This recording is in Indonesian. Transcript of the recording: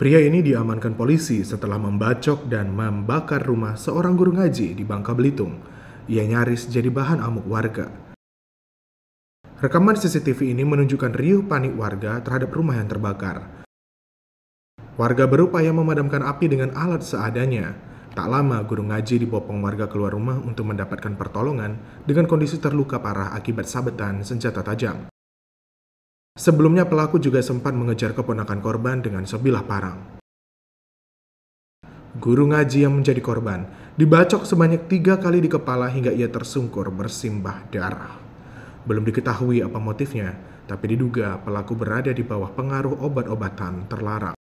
Pria ini diamankan polisi setelah membacok dan membakar rumah seorang guru ngaji di Bangka Belitung. Ia nyaris jadi bahan amuk warga. Rekaman CCTV ini menunjukkan riuh panik warga terhadap rumah yang terbakar. Warga berupaya memadamkan api dengan alat seadanya. Tak lama, guru ngaji dibopong warga keluar rumah untuk mendapatkan pertolongan dengan kondisi terluka parah akibat sabetan senjata tajam. Sebelumnya pelaku juga sempat mengejar keponakan korban dengan sebilah parang. Guru ngaji yang menjadi korban dibacok sebanyak tiga kali di kepala hingga ia tersungkur bersimbah darah. Belum diketahui apa motifnya, tapi diduga pelaku berada di bawah pengaruh obat-obatan terlarang.